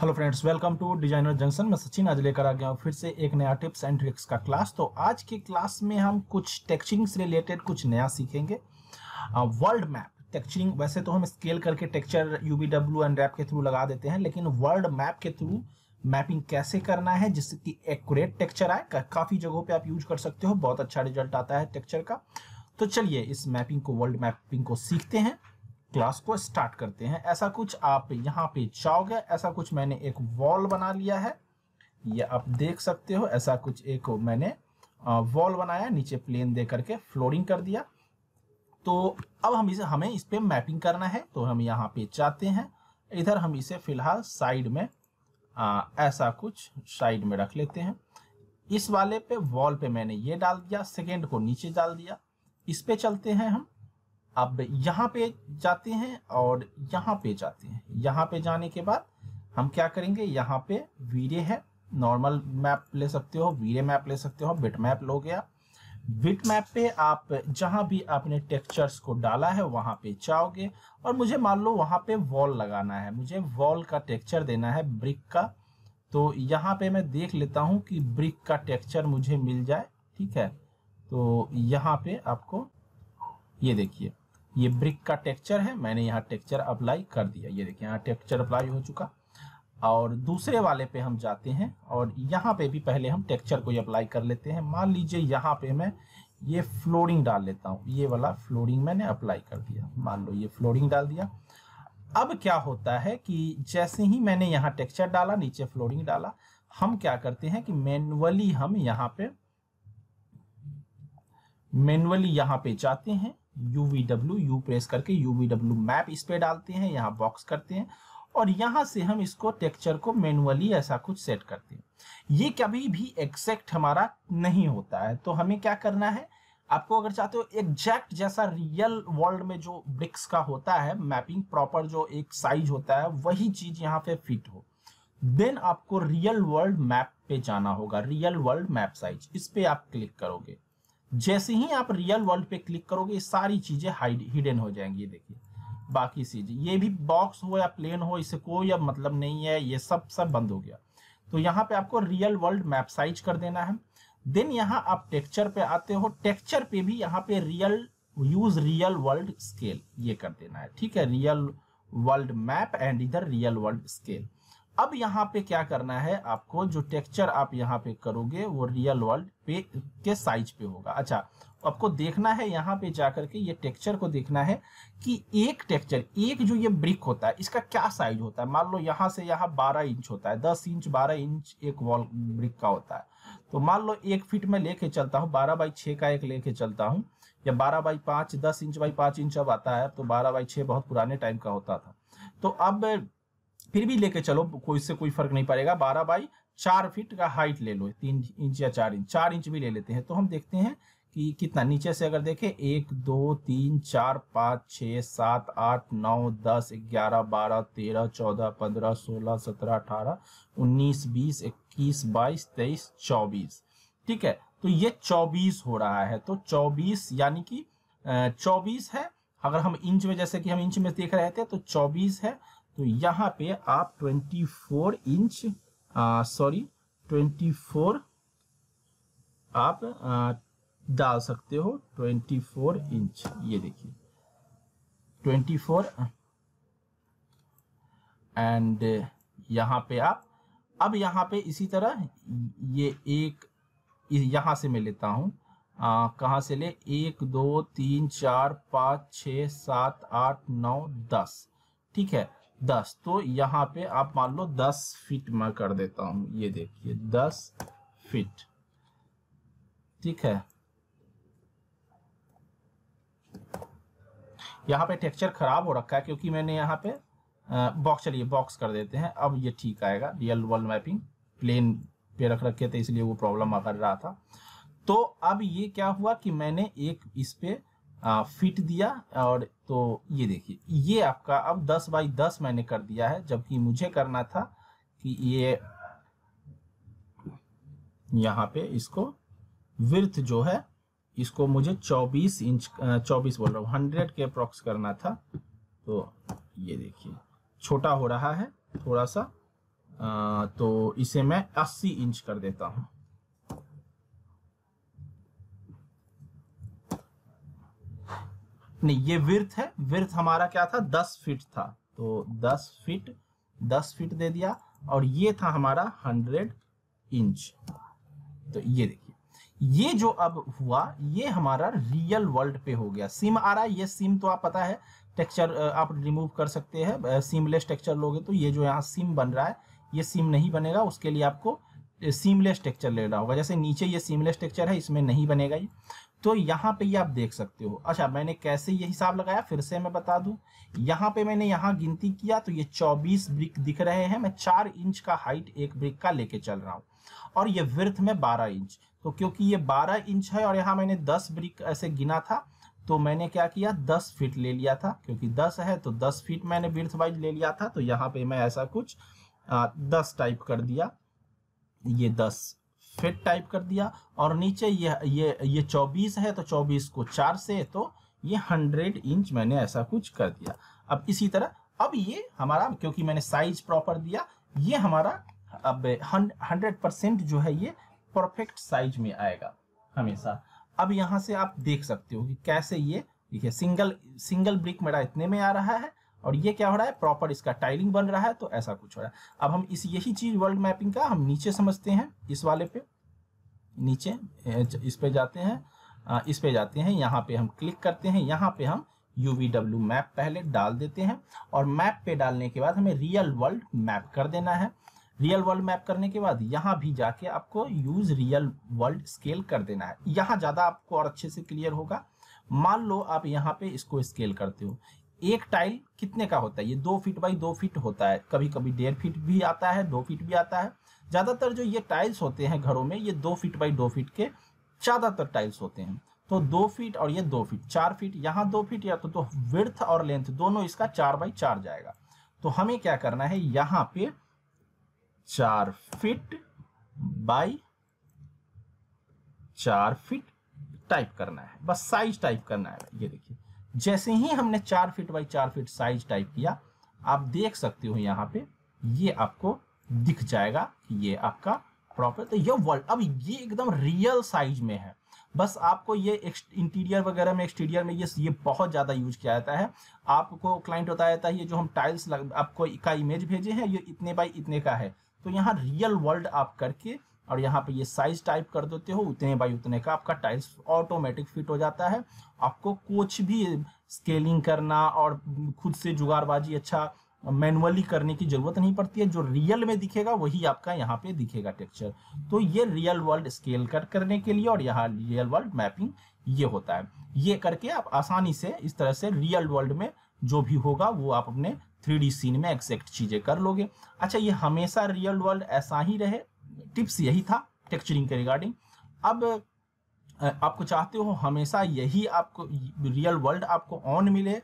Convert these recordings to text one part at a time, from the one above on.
hello friends welcome to designer junction मैं सचिन आज लेकर आ गया हूँ फिर से एक नया टिप्स एंड ट्रिक्स का क्लास तो आज की क्लास में हम कुछ टेक्चरिंग से रिलेटेड कुछ नया सीखेंगे वर्ल्ड मैप टेक्चरिंग वैसे तो हम स्केल करके texture U B W unwrap के थ्रू लगा देते हैं लेकिन वर्ल्ड मैप के थ्रू मैपिंग कैसे करना है जिससे कि एक्यूरेट टेक्चर आए का, काफ़ी जगहों पर आप यूज कर सकते हो बहुत अच्छा रिजल्ट आता है टेक्चर का तो चलिए इस मैपिंग को वर्ल्ड मैपिंग को सीखते हैं क्लास को स्टार्ट करते हैं ऐसा कुछ आप यहाँ पे चाहोगे ऐसा कुछ मैंने एक वॉल बना लिया है ये आप देख सकते हो ऐसा कुछ एक मैंने वॉल बनाया नीचे प्लेन दे करके फ्लोरिंग कर दिया तो अब हम इसे हमें इस पर मैपिंग करना है तो हम यहाँ पे चाहते हैं इधर हम इसे फिलहाल साइड में आ, ऐसा कुछ साइड में रख लेते हैं इस वाले पे वॉल पे मैंने ये डाल दिया सेकेंड को नीचे डाल दिया इस पे चलते हैं हम अब यहाँ पे जाते हैं और यहाँ पे जाते हैं यहाँ पे जाने के बाद हम क्या करेंगे यहाँ पे वीरे है नॉर्मल मैप ले सकते हो वीरे मैप ले सकते हो बिट मैप लो गया बिट मैप पे आप जहाँ भी आपने टेक्चर्स को डाला है वहाँ पे जाओगे और मुझे मान लो वहाँ पे वॉल लगाना है मुझे वॉल का टेक्चर देना है ब्रिक का तो यहाँ पे मैं देख लेता हूँ कि ब्रिक का टेक्चर मुझे मिल जाए ठीक है तो यहाँ पे आपको ये देखिए ये ब्रिक का टेक्चर है मैंने यहाँ टेक्चर अप्लाई कर दिया ये देखिए यहाँ टेक्चर अप्लाई हो चुका और दूसरे वाले पे हम जाते हैं और यहाँ पे भी पहले हम टेक्चर को अप्लाई कर लेते हैं मान लीजिए यहाँ पे मैं ये फ्लोरिंग डाल लेता हूँ ये वाला फ्लोरिंग मैंने अप्लाई कर दिया मान लो ये फ्लोरिंग डाल दिया अब क्या होता है कि जैसे ही मैंने यहाँ टेक्चर डाला नीचे फ्लोरिंग डाला हम क्या करते हैं कि मैनुअली हम यहाँ पे मैनुअली यहाँ पे जाते हैं U V W U press करके यू वी डब्ल्यू मैप इस पर डालते हैं यहाँ बॉक्स करते हैं और यहाँ से हम इसको टेक्चर को मैनुअली ऐसा कुछ सेट करते हैं ये कभी भी एक्सैक्ट हमारा नहीं होता है तो हमें क्या करना है आपको अगर चाहते हो एग्जैक्ट जैसा रियल वर्ल्ड में जो ब्रिक्स का होता है मैपिंग प्रॉपर जो एक साइज होता है वही चीज यहाँ पे फिट हो देन आपको रियल वर्ल्ड मैप पे जाना होगा रियल वर्ल्ड मैप साइज इस पे आप क्लिक करोगे जैसे ही आप रियल वर्ल्ड पे क्लिक करोगे ये सारी चीजें हिडन हो जाएंगी देखिए बाकी चीजें ये भी बॉक्स हो या प्लेन हो इससे कोई अब मतलब नहीं है ये सब सब बंद हो गया तो यहाँ पे आपको रियल वर्ल्ड मैप साइज कर देना है देन यहाँ आप टेक्चर पे आते हो टेक्चर पे भी यहाँ पे real use real world scale ये कर देना है ठीक है रियल वर्ल्ड मैप एंड इधर रियल वर्ल्ड स्केल अब यहाँ पे क्या करना है आपको जो टेक्चर आप यहाँ पे करोगे वो रियल वर्ल्ड पे के साइज पे होगा अच्छा आपको देखना है यहाँ पे जाकर के ये टेक्चर को देखना है कि एक टेक्चर एक जो ये ब्रिक होता है इसका क्या साइज होता है मान लो यहाँ से यहाँ बारह इंच होता है दस इंच बारह इंच एक वॉल ब्रिक का होता है तो मान लो एक फिट में लेके चलता हूँ बारह बाई छः का एक लेके चलता हूँ या बारह बाई पाँच दस इंच बाई पाँच इंच अब आता है तो बारह बाई छः बहुत पुराने टाइम का होता था तो अब फिर भी लेके चलो कोई से कोई फर्क नहीं पड़ेगा बारह बाई चार फीट का हाइट ले लो तीन इंच या चार इंच चार इंच भी ले लेते हैं तो हम देखते हैं कि कितना नीचे से अगर देखें एक दो तीन चार पाँच छः सात आठ नौ दस ग्यारह बारह तेरह चौदह पंद्रह सोलह सत्रह अठारह उन्नीस बीस इक्कीस बाईस तेईस चौबीस ठीक है तो ये चौबीस हो रहा है तो चौबीस यानी कि चौबीस है अगर हम इंच में जैसे कि हम इंच में देख रहे थे तो चौबीस है तो यहाँ पे आप 24 इंच सॉरी 24 आप आ, डाल सकते हो 24 इंच ये देखिए 24 एंड यहाँ पे आप अब यहाँ पे इसी तरह ये एक यहाँ से मैं लेता हूँ कहाँ से ले एक दो तीन चार पाँच छ सात आठ नौ दस ठीक है दस तो यहाँ पे आप मान लो दस फीट मैं कर देता हूं ये देखिए दस फीट ठीक है यहाँ पे टेक्सचर खराब हो रखा है क्योंकि मैंने यहाँ पे बॉक्स चलिए बॉक्स कर देते हैं अब ये ठीक आएगा रियल वर्ल्ड मैपिंग प्लेन पे रख रखे थे इसलिए वो प्रॉब्लम आ कर रहा था तो अब ये क्या हुआ कि मैंने एक इस पे फिट दिया और तो ये देखिए ये आपका अब 10 बाई 10 मैंने कर दिया है जबकि मुझे करना था कि ये यहाँ पे इसको विर्थ जो है इसको मुझे 24 इंच 24 बोल रहा हूँ 100 के अप्रॉक्स करना था तो ये देखिए छोटा हो रहा है थोड़ा सा आ, तो इसे मैं 80 इंच कर देता हूँ नहीं ये विर्थ है विर्थ हमारा क्या था दस फीट था तो दस फीट दस फीट दे दिया और ये था हमारा हंड्रेड इंच तो ये देखिए ये जो अब हुआ ये हमारा रियल वर्ल्ड पे हो गया सिम आ रहा है ये सिम तो आप पता है टेक्सचर आप रिमूव कर सकते हैं सिमलेस टेक्सचर लोगे तो ये जो यहाँ सिम बन रहा है ये सिम नहीं बनेगा उसके लिए आपको सिमलेस टेक्सचर लेना होगा जैसे नीचे ये सिमलेस टेक्सचर है इसमें नहीं बनेगा ये तो यहाँ पे ये आप देख सकते हो अच्छा मैंने कैसे ये हिसाब लगाया फिर से मैं बता दूं यहाँ पे मैंने यहाँ गिनती किया तो ये 24 ब्रिक दिख रहे हैं मैं चार इंच का हाइट एक ब्रिक का लेके चल रहा हूँ और ये वृथ में 12 इंच तो क्योंकि ये 12 इंच है और यहाँ मैंने 10 ब्रिक ऐसे गिना था तो मैंने क्या किया दस फीट ले लिया था क्योंकि दस है तो दस फीट मैंने वृथ वाइज ले लिया था तो यहाँ पे मैं ऐसा कुछ दस टाइप कर दिया ये दस फिट टाइप कर दिया और नीचे ये ये ये चौबीस है तो चौबीस को चार से तो ये हंड्रेड इंच मैंने ऐसा कुछ कर दिया अब इसी तरह अब ये हमारा क्योंकि मैंने साइज प्रॉपर दिया ये हमारा अब हंड्रेड परसेंट जो है ये परफेक्ट साइज में आएगा हमेशा अब यहाँ से आप देख सकते हो कि कैसे ये देखिए सिंगल सिंगल ब्रिक मेरा इतने में आ रहा है और ये क्या हो रहा है प्रॉपर इसका टाइलिंग बन रहा है तो ऐसा कुछ हो रहा है अब हम इस यही चीज वर्ल्ड मैपिंग का हम नीचे समझते हैं इस वाले पे नीचे इस पे जाते हैं इस पे जाते हैं यहाँ पे हम क्लिक करते हैं यहाँ पे हम यू वी डब्ल्यू मैप पहले डाल देते हैं और मैप पे डालने के बाद हमें रियल वर्ल्ड मैप कर देना है रियल वर्ल्ड मैप करने के बाद यहाँ भी जाके आपको यूज रियल वर्ल्ड स्केल कर देना है यहाँ ज़्यादा आपको और अच्छे से क्लियर होगा मान लो आप यहाँ पे इसको स्केल करते हो एक टाइल कितने का होता है ये दो फीट बाई दो फीट होता है कभी कभी डेढ़ फीट भी आता है दो फीट भी आता है ज़्यादातर जो ये टाइल्स होते हैं घरों में ये दो फीट बाई दो फीट के ज़्यादातर टाइल्स होते हैं तो दो फीट और ये दो फीट चार फीट यहाँ दो फीट या तो, तो विर्थ और लेंथ दोनों इसका चार बाई चार जाएगा तो हमें क्या करना है यहाँ पे चार फीट बाई चार फीट टाइप करना है बस साइज टाइप करना है ये देखिए जैसे ही हमने चार फीट बाई चार फीट साइज टाइप किया आप देख सकते हो यहाँ पे ये आपको दिख जाएगा कि ये आपका प्रॉपर तो ये वर्ल्ड अब ये एकदम रियल साइज में है बस आपको ये इंटीरियर वगैरह में एक्सटीरियर में ये ये बहुत ज़्यादा यूज किया जाता है आपको क्लाइंट बताया जाता है ये जो हम टाइल्स लग, आपको का इमेज भेजे हैं ये इतने बाई इतने का है तो यहाँ रियल वर्ल्ड आप करके और यहाँ पे ये साइज टाइप कर देते हो उतने बाई उतने का आपका टाइल्स ऑटोमेटिक फिट हो जाता है आपको कुछ भी स्केलिंग करना और खुद से जुगाड़बाजी अच्छा मैनुअली करने की जरूरत नहीं पड़ती है जो रियल में दिखेगा वही आपका यहाँ पे दिखेगा टेक्सचर तो ये रियल वर्ल्ड स्केल कर करने के लिए और यहाँ रियल वर्ल्ड मैपिंग ये होता है ये करके आप आसानी से इस तरह से रियल वर्ल्ड में जो भी होगा वो आप अपने थ्री सीन में एग्जैक्ट चीजें कर लोगे अच्छा ये हमेशा रियल वर्ल्ड ऐसा ही रहे टिप्स यही था टेक्चरिंग के रिगार्डिंग अब आपको चाहते हो हमेशा यही आपको रियल वर्ल्ड आपको ऑन मिले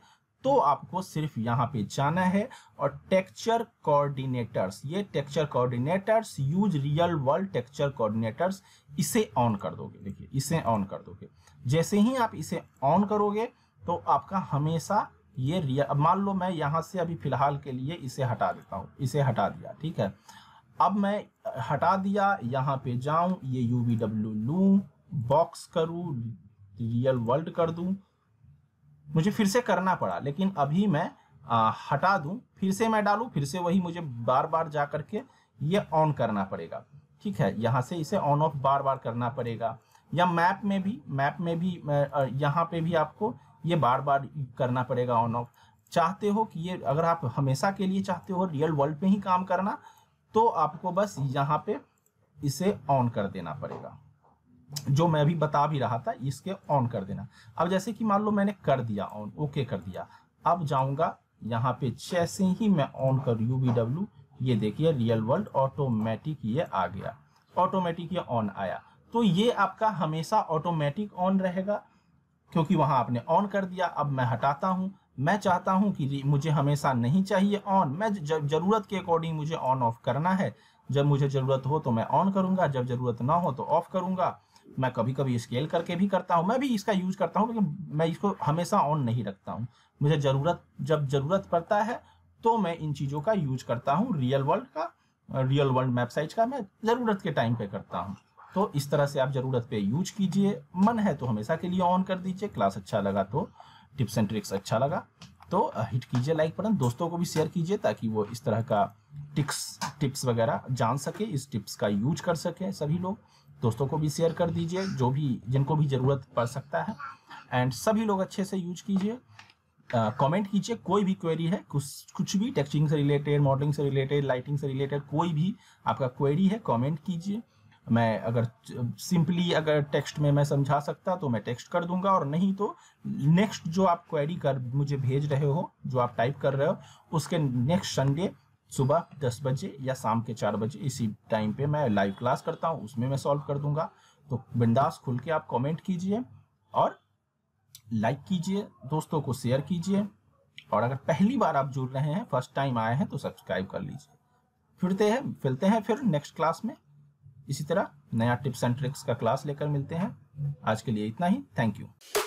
तो आपको सिर्फ यहाँ पे जाना है और टेक्चर कोऑर्डिनेटर्स ये texture coordinators use real world texture coordinators इसे ऑन कर दोगे देखिए इसे ऑन कर दोगे जैसे ही आप इसे ऑन करोगे तो आपका हमेशा ये रियल मान लो मैं यहाँ से अभी फिलहाल के लिए इसे हटा देता हूँ इसे हटा दिया ठीक है अब मैं हटा दिया यहाँ पे जाऊँ ये यू वी डब्ल्यू लूँ बॉक्स करूँ रियल वर्ल्ड कर दूँ मुझे फिर से करना पड़ा लेकिन अभी मैं आ, हटा दूं फिर से मैं डालूं फिर से वही मुझे बार बार जा करके ये ऑन करना पड़ेगा ठीक है यहाँ से इसे ऑन ऑफ बार बार करना पड़ेगा या मैप में भी मैप में भी यहाँ पे भी आपको ये बार बार करना पड़ेगा ऑन ऑफ चाहते हो कि ये अगर आप हमेशा के लिए चाहते हो रियल वर्ल्ड में ही काम करना तो आपको बस यहाँ पे इसे ऑन कर देना पड़ेगा जो मैं अभी बता भी रहा था इसके ऑन कर देना अब जैसे कि मान लो मैंने कर दिया ऑन ओके कर दिया अब जाऊंगा यहाँ पे जैसे ही मैं ऑन कर यू वी डब्ल्यू ये देखिए रियल वर्ल्ड ऑटोमेटिक ये आ गया ऑटोमेटिक ये ऑन आया तो ये आपका हमेशा ऑटोमेटिक ऑन रहेगा क्योंकि वहां आपने ऑन कर दिया अब मैं हटाता हूँ मैं चाहता हूँ कि मुझे हमेशा नहीं चाहिए ऑन मैं जब जरूरत के अकॉर्डिंग मुझे ऑन ऑफ करना है जब मुझे जरूरत हो तो मैं ऑन करूंगा जब जरूरत ना हो तो ऑफ करूंगा मैं कभी कभी स्केल करके भी करता हूँ मैं भी इसका यूज करता हूँ लेकिन मैं इसको हमेशा ऑन नहीं रखता हूँ मुझे ज़रूरत जब ज़रूरत पड़ता है तो मैं इन चीज़ों का यूज करता हूँ रियल वर्ल्ड का रियल वर्ल्ड मैप साइज का मैं ज़रूरत के टाइम पे करता हूँ तो इस तरह से आप ज़रूरत पे यूज कीजिए मन है तो हमेशा के लिए ऑन कर दीजिए क्लास अच्छा लगा तो टिप्स एंड ट्रिक्स अच्छा लगा तो हिट कीजिए लाइक बटन दोस्तों को भी शेयर कीजिए ताकि वो इस तरह का टिक्स टिप्स वगैरह जान सके इस टिप्स का यूज कर सके सभी लोग दोस्तों को भी शेयर कर दीजिए जो भी जिनको भी ज़रूरत पड़ सकता है एंड सभी लोग अच्छे से यूज कीजिए कमेंट कीजिए कोई भी क्वेरी है कुछ कुछ भी टेक्चिंग से रिलेटेड मॉडलिंग से रिलेटेड लाइटिंग से रिलेटेड कोई भी आपका क्वेरी है कमेंट कीजिए मैं अगर सिंपली अगर टेक्स्ट में मैं समझा सकता तो मैं टेक्स्ट कर दूंगा और नहीं तो नेक्स्ट जो आप क्वेरी कर मुझे भेज रहे हो जो आप टाइप कर रहे हो उसके नेक्स्ट संडे सुबह दस बजे या शाम के चार बजे इसी टाइम पे मैं लाइव क्लास करता हूँ उसमें मैं सॉल्व कर दूंगा तो बिंदास खुल के आप कमेंट कीजिए और लाइक कीजिए दोस्तों को शेयर कीजिए और अगर पहली बार आप जुड़ रहे हैं फर्स्ट टाइम आए हैं तो सब्सक्राइब कर लीजिए फिरते हैं फिरते हैं फिर नेक्स्ट क्लास में इसी तरह नया टिप्स एंड ट्रिक्स का क्लास लेकर मिलते हैं आज के लिए इतना ही थैंक यू